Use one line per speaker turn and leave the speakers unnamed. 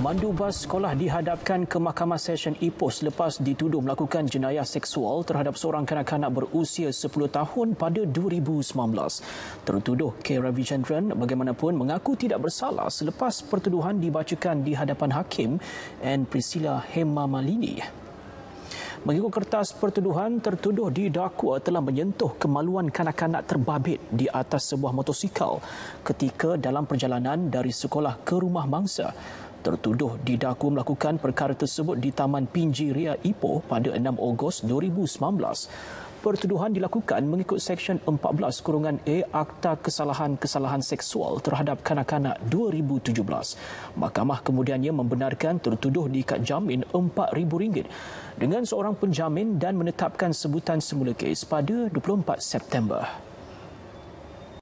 Pemandu bas sekolah dihadapkan ke Mahkamah Session IPOS selepas dituduh melakukan jenayah seksual terhadap seorang kanak-kanak berusia 10 tahun pada 2019. Tertuduh K. Ravi bagaimanapun mengaku tidak bersalah selepas pertuduhan dibacakan di hadapan hakim and Priscilla Hema Malini. Mengikut kertas pertuduhan, tertuduh didakwa telah menyentuh kemaluan kanak-kanak terbabit di atas sebuah motosikal ketika dalam perjalanan dari sekolah ke rumah mangsa tertuduh didaku melakukan perkara tersebut di Taman Pinji Ria Ipoh pada 6 Ogos 2019. Pertuduhan dilakukan mengikut Seksyen 14 Kurungan A Akta Kesalahan-Kesalahan Seksual terhadap Kanak-Kanak 2017. Mahkamah kemudiannya membenarkan tertuduh diikat jamin RM4,000 dengan seorang penjamin dan menetapkan sebutan semula kes pada 24 September.